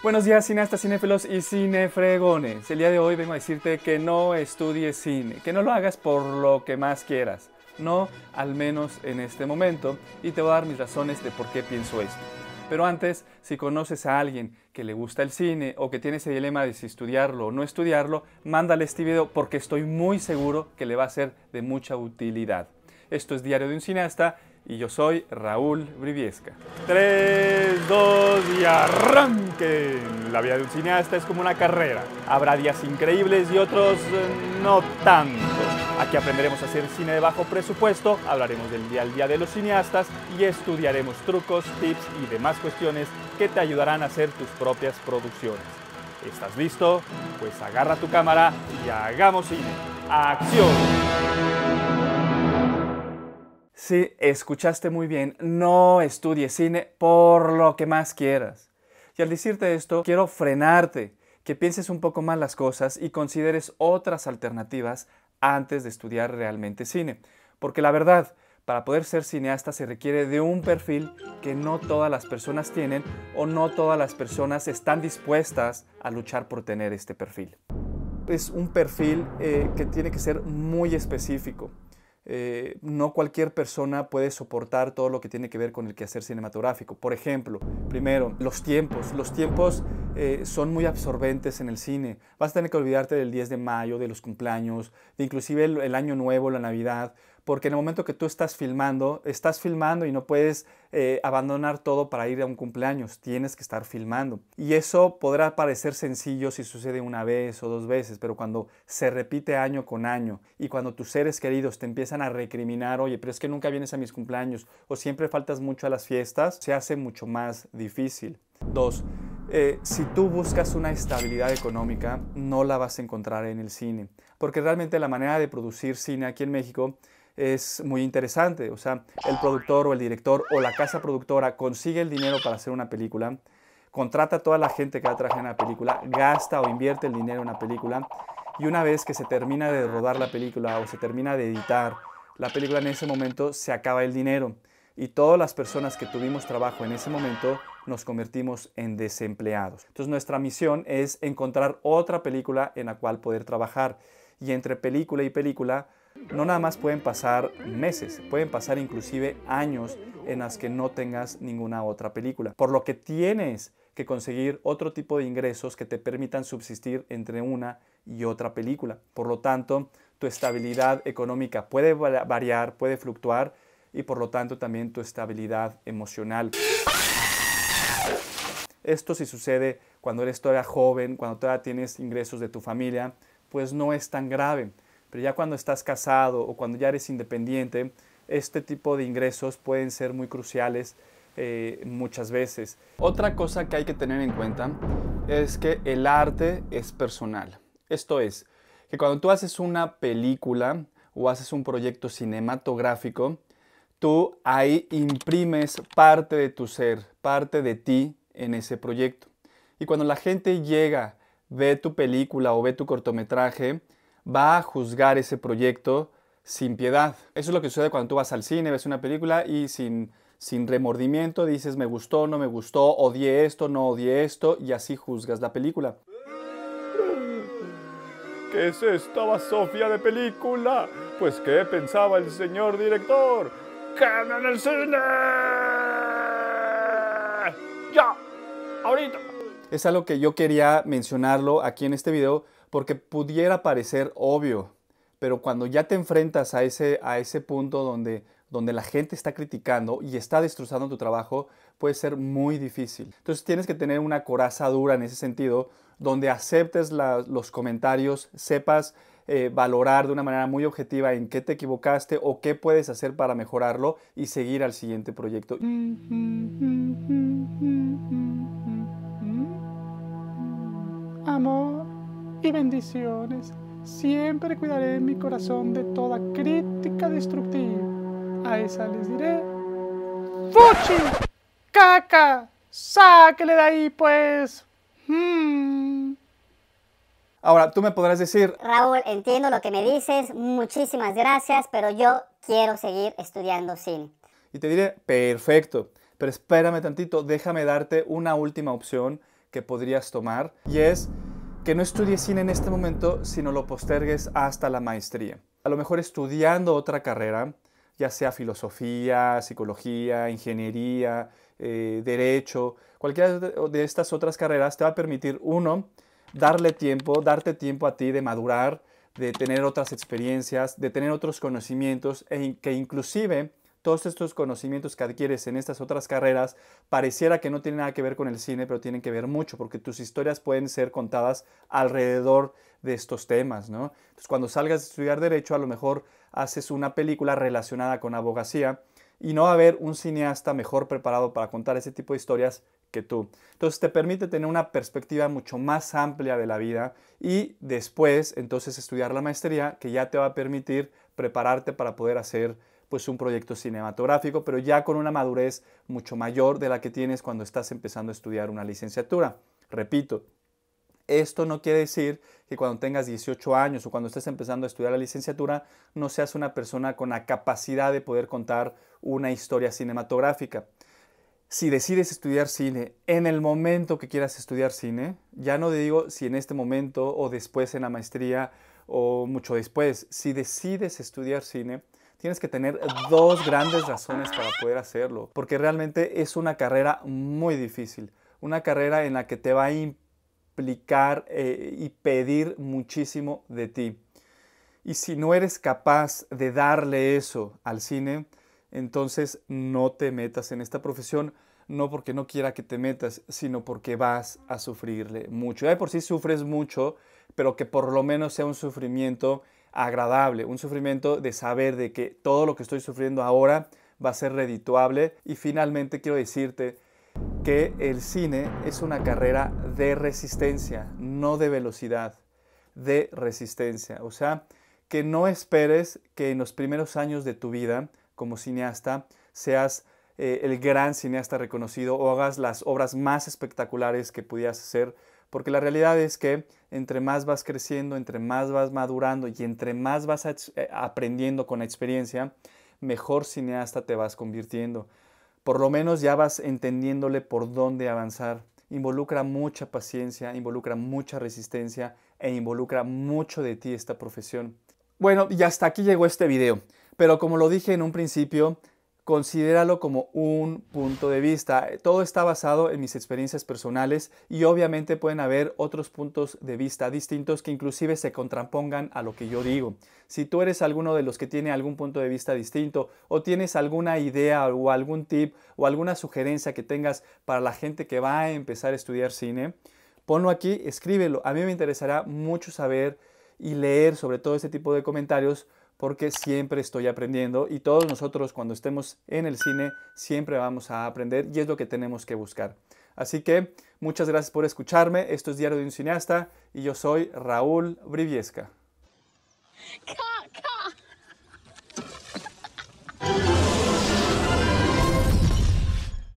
Buenos días cineastas, cinéfilos y cinefregones. El día de hoy vengo a decirte que no estudies cine, que no lo hagas por lo que más quieras, no al menos en este momento, y te voy a dar mis razones de por qué pienso esto. Pero antes, si conoces a alguien que le gusta el cine o que tiene ese dilema de si estudiarlo o no estudiarlo, mándale este video porque estoy muy seguro que le va a ser de mucha utilidad. Esto es Diario de un Cineasta y yo soy Raúl Briviesca. 3, 2 y arranquen. La vida de un cineasta es como una carrera. Habrá días increíbles y otros eh, no tanto. Aquí aprenderemos a hacer cine de bajo presupuesto, hablaremos del día al día de los cineastas y estudiaremos trucos, tips y demás cuestiones que te ayudarán a hacer tus propias producciones. ¿Estás listo? Pues agarra tu cámara y hagamos cine. ¡Acción! Si escuchaste muy bien, no estudies cine por lo que más quieras. Y al decirte esto, quiero frenarte, que pienses un poco más las cosas y consideres otras alternativas antes de estudiar realmente cine. Porque la verdad, para poder ser cineasta se requiere de un perfil que no todas las personas tienen o no todas las personas están dispuestas a luchar por tener este perfil. Es un perfil eh, que tiene que ser muy específico. Eh, no cualquier persona puede soportar todo lo que tiene que ver con el quehacer cinematográfico. Por ejemplo, primero, los tiempos. Los tiempos eh, son muy absorbentes en el cine. Vas a tener que olvidarte del 10 de mayo, de los cumpleaños, de inclusive el, año nuevo, la Navidad, porque en el momento que tú estás filmando, estás filmando y no puedes eh, abandonar todo para ir a un cumpleaños, tienes que estar filmando. Y eso podrá parecer sencillo si sucede una vez o dos veces, pero cuando se repite año con año y cuando tus seres queridos te empiezan a recriminar, oye, pero es que nunca vienes a mis cumpleaños o siempre faltas mucho a las fiestas, se hace mucho más difícil. Dos, eh, si tú buscas una estabilidad económica, no la vas a encontrar en el cine, porque realmente la manera de producir cine aquí en México es muy interesante. O sea, el productor o el director o la casa productora consigue el dinero para hacer una película, contrata a toda la gente que va a trabajar en la película, gasta o invierte el dinero en una película, y una vez que se termina de rodar la película o se termina de editar la película, en ese momento se acaba el dinero. Y todas las personas que tuvimos trabajo en ese momento nos convertimos en desempleados. Entonces nuestra misión es encontrar otra película en la cual poder trabajar. Y entre película y película, no nada más pueden pasar meses, pueden pasar inclusive años en las que no tengas ninguna otra película. Por lo que tienes que conseguir otro tipo de ingresos que te permitan subsistir entre una y otra película. Por lo tanto, tu estabilidad económica puede variar, puede fluctuar y por lo tanto también tu estabilidad emocional. Esto si sucede cuando eres todavía joven, cuando todavía tienes ingresos de tu familia, pues no es tan grave. Pero ya cuando estás casado o cuando ya eres independiente, este tipo de ingresos pueden ser muy cruciales eh, muchas veces. Otra cosa que hay que tener en cuenta es que el arte es personal. Esto es, que cuando tú haces una película o haces un proyecto cinematográfico, tú ahí imprimes parte de tu ser, parte de ti, en ese proyecto. Y cuando la gente llega, ve tu película o ve tu cortometraje, va a juzgar ese proyecto sin piedad. Eso es lo que sucede cuando tú vas al cine, ves una película y sin, sin remordimiento dices me gustó, no me gustó, odié esto, no odié esto y así juzgas la película. ¿Qué es esta Sofía de película? Pues qué pensaba el señor director. en el cine! Es algo que yo quería mencionarlo aquí en este video porque pudiera parecer obvio, pero cuando ya te enfrentas a ese, a ese punto donde, donde la gente está criticando y está destrozando tu trabajo, puede ser muy difícil. Entonces tienes que tener una coraza dura en ese sentido, donde aceptes los comentarios, sepas eh, valorar de una manera muy objetiva en qué te equivocaste o qué puedes hacer para mejorarlo y seguir al siguiente proyecto. Mm, mm, mm, amor y bendiciones. Siempre cuidaré mi corazón de toda crítica destructiva. A esa les diré, ¡Fuchi! ¡Caca! ¡Sáquele de ahí, pues! Hmm. Ahora, tú me podrás decir, Raúl, entiendo lo que me dices, muchísimas gracias, pero yo quiero seguir estudiando cine. Y te diré, perfecto, pero espérame tantito, déjame darte una última opción que podrías tomar y es que no estudies cine en este momento, sino lo postergues hasta la maestría. A lo mejor estudiando otra carrera, ya sea filosofía, psicología, ingeniería, eh, derecho, cualquiera de estas otras carreras te va a permitir, uno, darle tiempo, darte tiempo a ti de madurar, de tener otras experiencias, de tener otros conocimientos e que inclusive todos estos conocimientos que adquieres en estas otras carreras pareciera que no tienen nada que ver con el cine, pero tienen que ver mucho, porque tus historias pueden ser contadas alrededor de estos temas, ¿no? Entonces, cuando salgas a estudiar derecho, a lo mejor haces una película relacionada con abogacía y no va a haber un cineasta mejor preparado para contar ese tipo de historias que tú. Entonces te permite tener una perspectiva mucho más amplia de la vida y después entonces estudiar la maestría que ya te va a permitir prepararte para poder hacer pues un proyecto cinematográfico, pero ya con una madurez mucho mayor de la que tienes cuando estás empezando a estudiar una licenciatura. Repito, esto no quiere decir que cuando tengas 18 años o cuando estés empezando a estudiar la licenciatura no seas una persona con la capacidad de poder contar una historia cinematográfica. Si decides estudiar cine en el momento que quieras estudiar cine, ya no digo si en este momento o después en la maestría o mucho después, si decides estudiar cine, tienes que tener dos grandes razones para poder hacerlo, porque realmente es una carrera muy difícil, una carrera en la que te va a implicar eh, y pedir muchísimo de ti. Y si no eres capaz de darle eso al cine, entonces no te metas en esta profesión, no porque no quiera que te metas, sino porque vas a sufrirle mucho. Y por sí sufres mucho, pero que por lo menos sea un sufrimiento agradable, un sufrimiento de saber de que todo lo que estoy sufriendo ahora va a ser redituable. Y finalmente quiero decirte que el cine es una carrera de resistencia, no de velocidad, de resistencia. O sea, que no esperes que en los primeros años de tu vida como cineasta seas eh, el gran cineasta reconocido o hagas las obras más espectaculares que pudieras hacer porque la realidad es que entre más vas creciendo, entre más vas madurando y entre más vas eh, aprendiendo con la experiencia, mejor cineasta te vas convirtiendo. Por lo menos ya vas entendiéndole por dónde avanzar. Involucra mucha paciencia, involucra mucha resistencia e involucra mucho de ti esta profesión. Bueno, y hasta aquí llegó este video. Pero como lo dije en un principio, considéralo como un punto de vista. Todo está basado en mis experiencias personales y obviamente pueden haber otros puntos de vista distintos que inclusive se contrapongan a lo que yo digo. Si tú eres alguno de los que tiene algún punto de vista distinto o tienes alguna idea o algún tip o alguna sugerencia que tengas para la gente que va a empezar a estudiar cine, ponlo aquí, escríbelo. A mí me interesará mucho saber y leer sobre todo este tipo de comentarios porque siempre estoy aprendiendo y todos nosotros cuando estemos en el cine siempre vamos a aprender y es lo que tenemos que buscar. Así que muchas gracias por escucharme. Esto es Diario de un Cineasta y yo soy Raúl Briviesca.